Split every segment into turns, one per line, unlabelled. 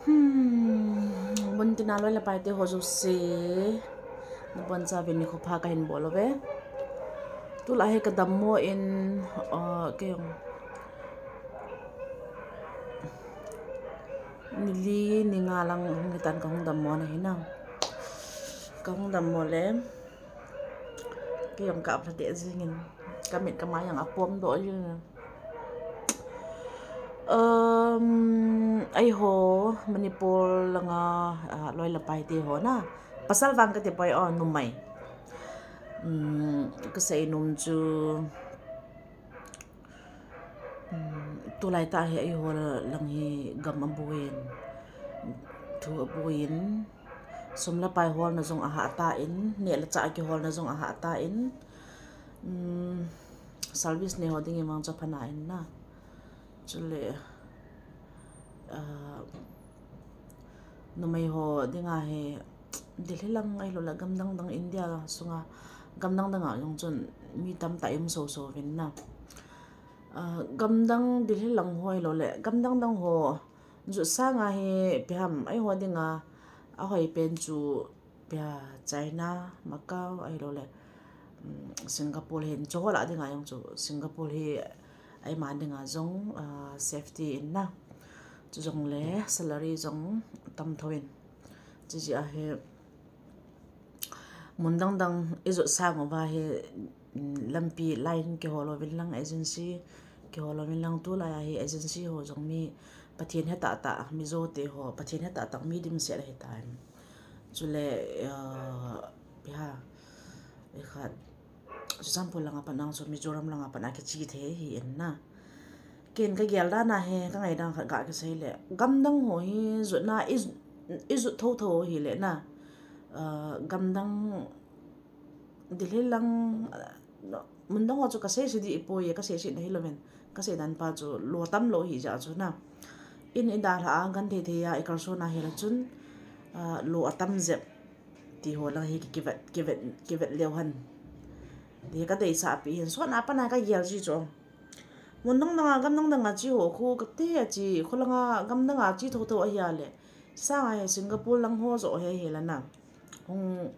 Hmm. bun tin alo la paite ho se na bon sa ve ni kho pha ka hin bolo ve tu la he ka dam mo in ke yong ni li ni nga lang ngi tan ka hong dam mo na hin ang ka hong dam mo le ke yong ka pha de zingin ka mit ka ma yang apom do ju um, ay ho, manipul lang nga, ah, uh, ah, loy lapay ti ho na. Pasalvang ka ti po yon, oh, numay. Um, kasi inom ju, um, tulay tayo ay ho lang hi gamabuin. Tuabuin. Som pa hol na zong ahaatain. Nila ta aki hol na zong ahaatain. Um, mm, salvis ni ho ding imang japanain na. chun le aa nu mai ho di nga he dil hilang ay lo la gamdang dang India so nga gamdang dang a chun mi tam tay yung so so fin na aa gamdang dil hilang ho lo le gamdang dang ho sa nga he piham ay ho di nga ahoy pen chu piha China, Macao ay lo le Singapore hin chukola di nga yung Singapore hi ai mà đừng à giống ờ, safety in na chú giống lẽ salary giống tâm thôi chỉ chỉ à hệ muốn đăng đăng ít rồi sao mà bà hệ lâm pi line kiểu hồ lo vinh lăng agency cái hồ lo vinh lăng tu lại hệ agency hồ giống mi bà thiên hết tạ tạ mi zô tê hồ bà thiên hết tạ tạ mi dim sẽ là hệ tại chú lẽ ha ờ, 你看。zampo la nga pa nang so mizoram la nga pa na ke chi the hi en na ken ga gyal da na he ka ngai da ga ke sei le gam dang ho hi zu na is is tho tho hi le na uh, gam dang dile lang mun dang ho chu ka ipo ye ka sei se lo men ka pa chu lo tam lo hi ja chu na in in da ra gan the the ya e na he la chun uh, lo atam zep ti ho la hi ki ki vet ki thì cái đời sa bị hiện số nạp bên này cái giờ gì rồi muốn nông nông à, gam nông nông à chỉ hồ khu cái thế chỉ khu lăng gam nông à chỉ thô thô ấy lệ sao ai Singapore lăng hoa rồi hay là nào không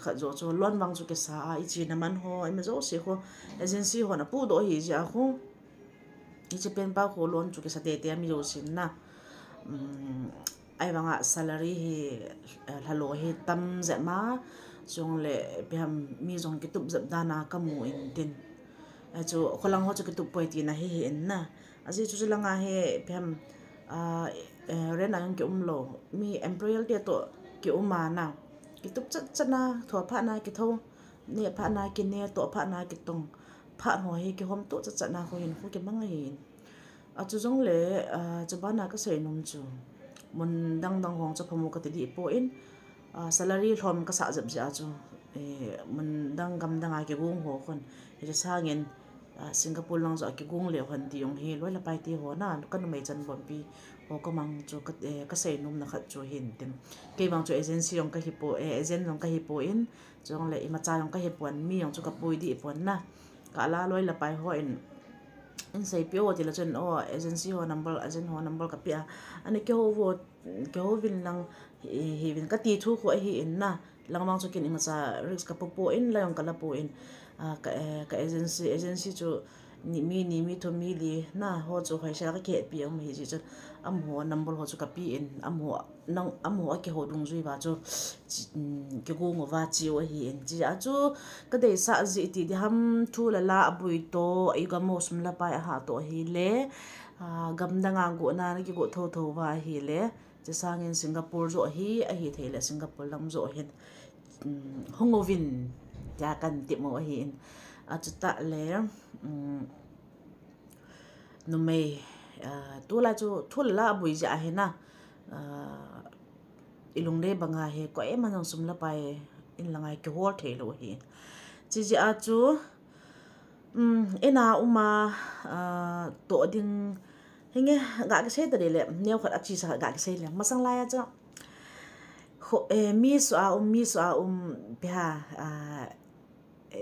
khát rồi cho loan vang cho cái sao, ai chỉ nằm ăn hoa em rồi xí hoa agency hoa nó bù đồ gì giờ không ý chỉ bên bao khu loan cho cái sao, tê tê em rồi xin na ai vang à salary thì hello thì tâm dễ má zhōng lé piham mi zhōng ki tūp zhāb dānā ka mū in tīn. A chū khulāng hō chū ki tūp pōi tī na hī hī in nā. A zhī chū chū lāng ā hī piham rē nā yōng ki ʻum lō, mi embryal tia tō ki ʻum mā nā. Ki tūp chat chat nā, tua pā nā ki thō, nē pā nā ki nē, tua pā nā ki tōng. Pā nō hī ki hōm tō chat chat nā hō yin, hō ki māng hī in. A chū zhōng lé chū bā ka sē nōng chū. Mun dāng dāng hōng chū pā ka tī tī pō in. salary roam ka sa jam ja chu e mun dang gam dang a ke bu ng ho kon je sangen singapore lang zo a gung gu ng le huan di ong he lo la pai ti ho nan ka mai me chan bon pi o ko mang zo ka e ka sei num na khat chu hin tem ke wang zo agency ong ka hi po e agent long ka hi po in chong le i ma cha long ka he puan mi ong chu ka pui di pon na ka la lo la pai ho in pio pe o dilachen o agency ho number agent ho number ka pia ane ke ho vo ke ho nang he vin ka ti thu ko e hi in na langmang chukin ima cha risk ka popo in la yong kala po in ka eh, ka agency agency chu ni mi ni mi to mi li na ho chu khai sha ka ke pi ang hi ji chu âm hộ amho number cho chu kapi âm hộ nang âm hộ cái dung zui ba chu cho, go ngo wa chi o hi en chi a chu ka de sa ji ti di ham thu là la bụi to ai cái mo sum là pai ha to hi le gần da ngang go na cái go thô thô wa hi le chi sang in singapore rồi thì a thì là Singapore làm rồi, zo hin mm, hongovin ya kan ti mo hi in a chu ta nó mày mm, tu la chu thul la bui ja he na ilung le banga he ko em anong sum la pai in langai ke hor the lo hi chi ji a chu um ena uma to ding hinge ga ke se tare le neu khat achi sa ga ke se le masang la ya cha kho mi so a um mi so a um bha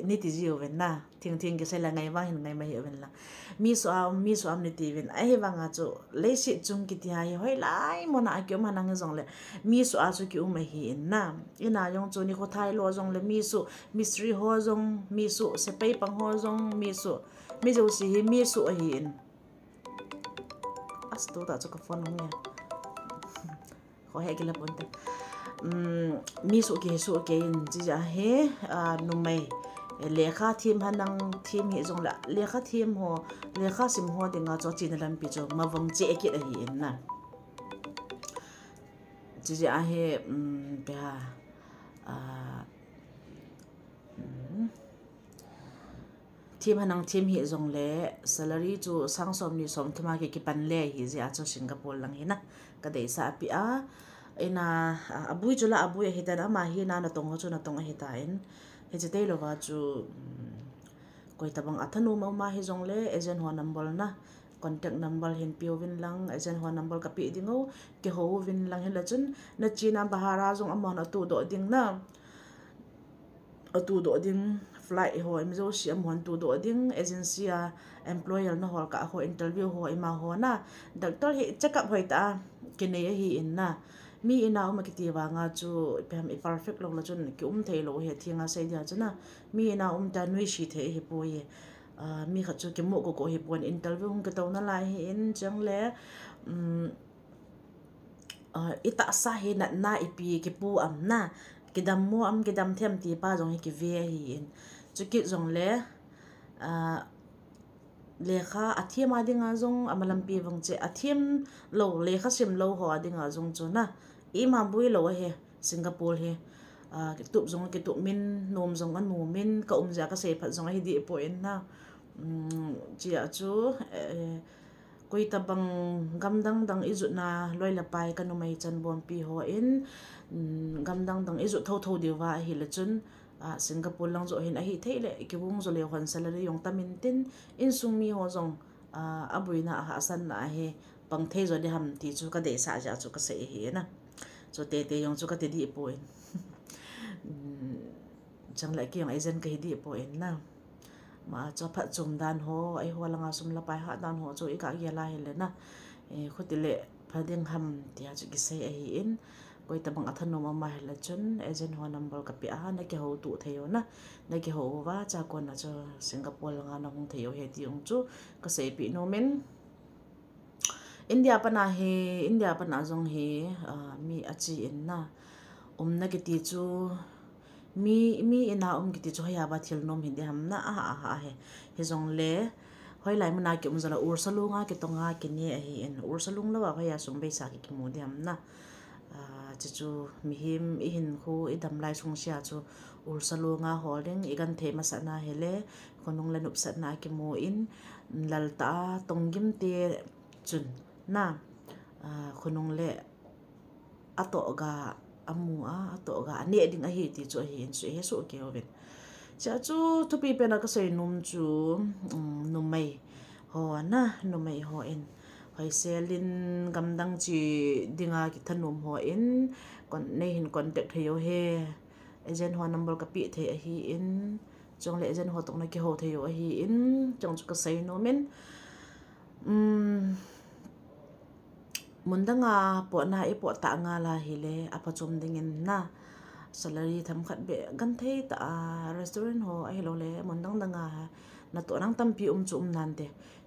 ni ti ji ven na thing thing ke sai la ngai wang hin ngai ma hi ven la mi so am mi so am ni ti ven ai wang a chu le si chung ki ti hai hoi lai mo na kyo ma nang jong le mi so a chu ki u ma hi in na in na yong chu ni ko thai lo jong le mi so mystery ho jong mi so se pai pang ho jong mi so mi jo si hi mi so hi in as to ta chu ka phone nge ko he ki la bon ta mm, mi so ki so ke in ji ja he mai lekha team hanang team hi zong la lekha team ho lekha sim ho de nga cho chin lam pi cho ma wang che ek la hi en na ji ji a he um pe ha a team hanang team hi zong le salary chu sang som ni som thma ke ki pan le hi ji a cho singapore lang hi na ka sa pi a ina abui chula abui hi da ma hi na na tong ho chu na tong hi ta hejete lowa chu mm, koi tabang athanu ma ma hi jong le agent ho number na contact number hin pio vin lang agent ho number ka pi dingo ke ho vin lang hin la chun na china bahara jong amon atu do ding na atu do ding flight ho em zo si amon tu do ding agency a employer na hol ka ho interview ho ima ho na doctor hi check up hoi ta kine hi in na mi ina homa ki tiwa nga chu pam i perfect lo la chun ki um thei lo he thinga se dia chuna mi ina um ta nui shi the he po ye ah, mi kha chu ki mo ko cô he pon interview hung ka to na lai he in chang à ít ita sa he na na ipi ki pu am na cái đam mo am cái đam them ti ba giống ki ve hi in cái giống lẽ à lekha athiam adinga zong amalam pi wang che athiam lo lekha sim lo ho adinga zong chuna ima bui lo he singapore he cái tụm giống cái tụm min nôm giống ăn mồm min cậu ông già các sếp phật giống hay địa bội na chị ạ chú quay tập bằng gam dang dang ý dụ na loay là bài cái nó mày chân buồn pi hoa in mm, gam dang dang ý dụ thâu thâu điều và hi là chân a singapore lang zo hin a hi theile ki bung zo le hon salary yong tamin tin in sung mi ho zong a abuina ha san na he pang the zo ni ham ti chu ka de sa ja chu ka se he na zo te te yong chu ka te di po in chang la ki yong ai zen ka di po in na ma cho pha chum dan ho ai ho langa sum la dan ho zo i ka ye la le na e khutile phading ham ti a chu ki se ओय त बं अतन नोम मा ह ल ज न ए ज न हो न ब ल क प na न क हो तु थे य न न गि हो व जा क न ज सि न ग प ल न न न थे य ह ति उ न च क स ए प न ओ म न इ न द य प न ह ए इ न द य प न ज न ह ए म इ अ च इ न न उ म न ग ति च उ म इ म इ न अ उ न ग ति च ह या ब थिल नो म ह chi chu mihim ihin khu i dam lai chung sia chu ul sa lu nga holding i gan the hele konung la nup sa na ki mo in chun na konung le ato ga amu ato ga ne ding a hi ti su he su ke ovin cha chu tu na ka sei num chu na num mai xe lên paiselin gamdang chi dinga ki thanum ho in kon nei hin contact heyo he agent ho number ka pi the hi in chong le agent ho tok na ki ho theyo hi in chong chu cái sai no men um mm. muốn đăng à, na e po ta nga là hi lệ, áp chom ding in na salary tham khát bẹ, gan thấy ta restaurant ho a hi lo le mundang danga na to nang tam pi um chu um nan thế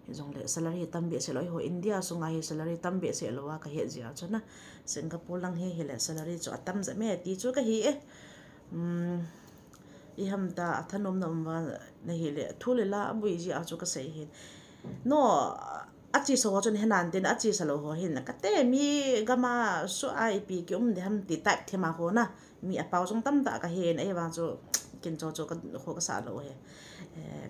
zong le salary tam be se loi ho india sunga hi salary tam be se lowa ka he cho chona singapore lang he he le salary chu atam za me ti chu ka hi e um mm, i ham ta athanom nam wa na hi le thule la bui ji a chu ka sei hin no achi so chon henan den achi salo ho hin ka te mi gama su ip ki um de ham ti thêm thema ho na mi à apau jong tam ta cái hen e vào chu ken cho cho ka kho ka sa lo he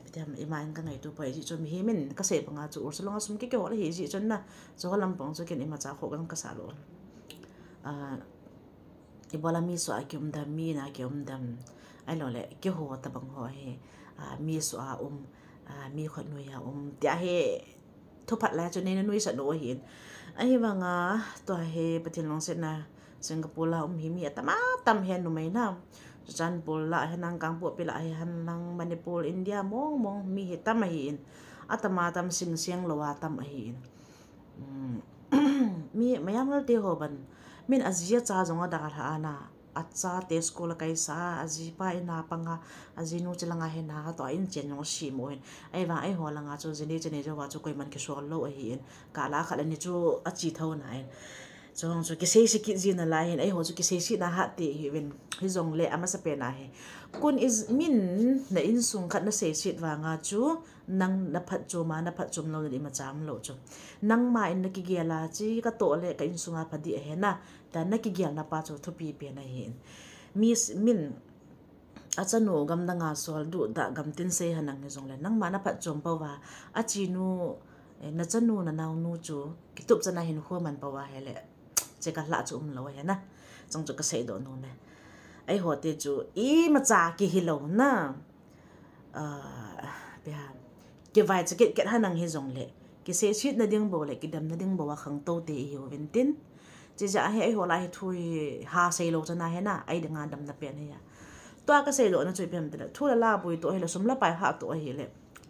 pitam eh, imain ka ngai tu pai ji cho mi hemin ka se panga chu ur salonga sum ke ke hola hi ji chon na cho lam pang cho ken ima cha kho kan ka sa lo a ah, ibola mi so akyum dam mi na akyum dam ai lo le ke ho ta bang ho he ah, a um. ah, mi so à um a mi khot nu ya um tia he thu pat la cho nên nuôi sa lo hin a hi banga to he giờ long se na singapore la um hi mi ta ma tam he nu mai na jan pol la he nang kang po pila he han lang manipul india mong mong mi he tam hi in atama tam sing siang lowa tam hi in mm. mi mayam te ho ban min azia cha zonga da ha na atsa te school kai sa aji pa ina panga aji nu chilanga he na to in chen no si mo hin ai wa ai holanga chu jini chene jo wa chu koi man ki so lo hi in kala khala ni chu achi thau na in chong chu kisei si ki jin la hin ai ho chu kisei si na ha ti hi hát thì jong le ama sa pe na he kun is min na in sung khát na sei sit wa nga chu nang na phát chu mà na phát chum lo ni mà cham lo chu nang ma in na ki ge là chi ka to lệ ka in sung phát phadi he na ta na ki ge na pa chu thu pi pe na hin miss min achano gam na nga sol du da gam tin sei hanang jong le nang ma phát phat chum pa wa achi eh, nu na chanu na naw nu chu kitup chana hin ho man pa wa he le jika hlaa tsu uum loo ya naa, zang tsu ka saydo noo me ay hoa tsu ju ii matzaa ki hi loo naa kia vaay tsu kit kit hanang hi zong le ki say chit naa diang bho le, ki dam naa diang bho waa khang tou ti iyo win tin jiga ahi ay hoa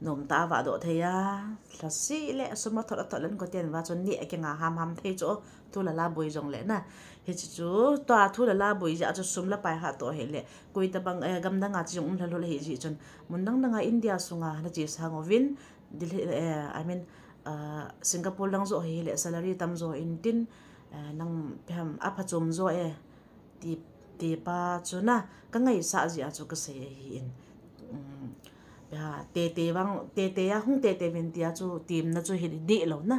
nôm ta và độ thấy à thật sự lẽ số mà thợ thật lên có tiền và cho nhẹ cái ngà ham ham thấy chỗ thu là la bùi rồng lẽ nè hết chú tòa thu là la bùi giờ dạ cho sum là bài hát tổ hệ lẽ quỳ ta bằng ai à, gam đang ngà chỉ dùng là lối hệ gì chân muốn đang đang ngà India sung ngà là chỉ sang ovin à, I mean à, Singapore đang rồi hệ lẽ salary tam rồi in tin năng phèm áp hạt chôm rồi thì thì ba chỗ na cái ngày xạ gì à chỗ cái xe in ha te te bang te te ya hung te te ben tia chu tìm nó chu hi di lo na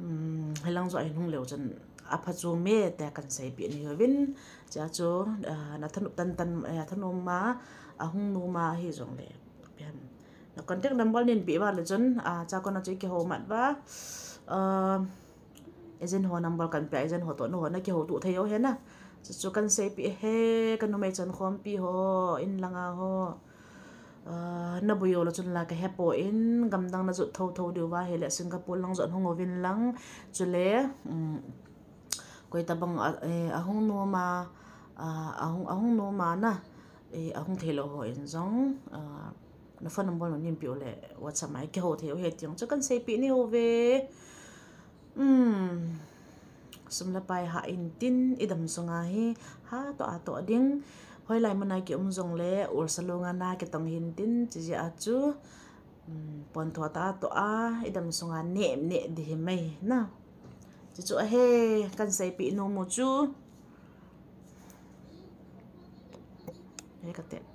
um helang zo in hung leo chan apa chu mẹ, ta cần sai pi ni win cha chu na thanu tan tan ya thanu ma a hung nu ma hi jong le pian na năm bao nin pi vào le chân, à, cha con nó kon na chu ki ho mat ba agent ho number kan pi agent ho to no na ki ho tu thayo he na chu kan sai pi he kan no me chan khom pi ho in à ho Ờ, nó bây giờ yo lo chun cái ka hepo in gam dang na thâu thâu điều du hệ lệ singapore lăng dọn không ngồi viên lang zon à, à, hong ovin lang chule koi tabang ahung no ma ahung à, ahung no ma na à ahung thelo ho in zong na fan number no nim biểu lệ whatsapp mai ke ho theo he tiang chu kan sei pi ni ho ve um sum la pai ha in tin idam sung hi ha to a to ding lại mình lai mana ông um jong le ur salonga na cái tong hin tin chỉ chỉ ja chú bọn um, thua ta to a idam sunga ne đi di mai na chu chú a he kan sai pi no mo chu cái tên